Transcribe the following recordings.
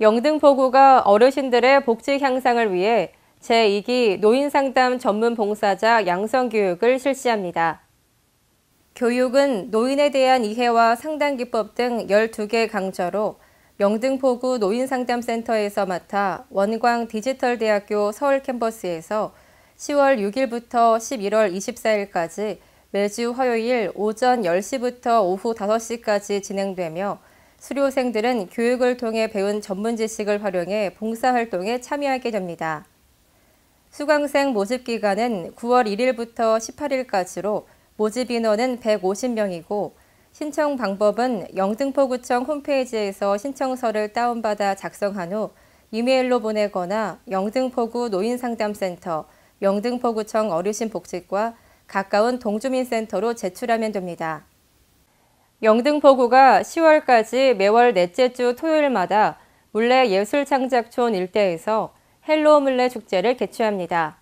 영등포구가 어르신들의 복지 향상을 위해 제2기 노인상담 전문 봉사자 양성교육을 실시합니다. 교육은 노인에 대한 이해와 상담기법 등 12개 강좌로 영등포구 노인상담센터에서 맡아 원광 디지털대학교 서울 캠퍼스에서 10월 6일부터 11월 24일까지 매주 화요일 오전 10시부터 오후 5시까지 진행되며 수료생들은 교육을 통해 배운 전문 지식을 활용해 봉사활동에 참여하게 됩니다. 수강생 모집 기간은 9월 1일부터 18일까지로 모집 인원은 150명이고 신청 방법은 영등포구청 홈페이지에서 신청서를 다운받아 작성한 후 이메일로 보내거나 영등포구 노인상담센터, 영등포구청 어르신복지과, 가까운 동주민센터로 제출하면 됩니다. 영등포구가 10월까지 매월 넷째 주 토요일마다 물레예술창작촌 일대에서 헬로 우 물레 축제를 개최합니다.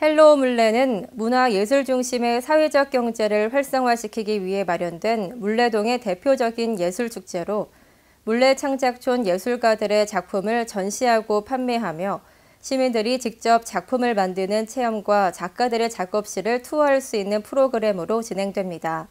헬로 우 물레는 문화예술 중심의 사회적 경제를 활성화시키기 위해 마련된 물레동의 대표적인 예술축제로 물레창작촌 예술가들의 작품을 전시하고 판매하며 시민들이 직접 작품을 만드는 체험과 작가들의 작업실을 투어할 수 있는 프로그램으로 진행됩니다.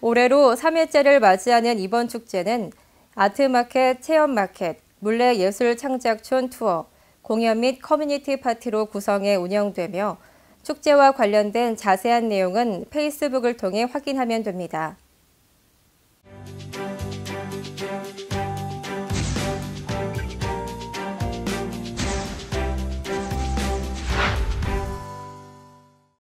올해로 3회째를 맞이하는 이번 축제는 아트마켓, 체험마켓, 물레예술창작촌 투어, 공연 및 커뮤니티 파티로 구성해 운영되며 축제와 관련된 자세한 내용은 페이스북을 통해 확인하면 됩니다.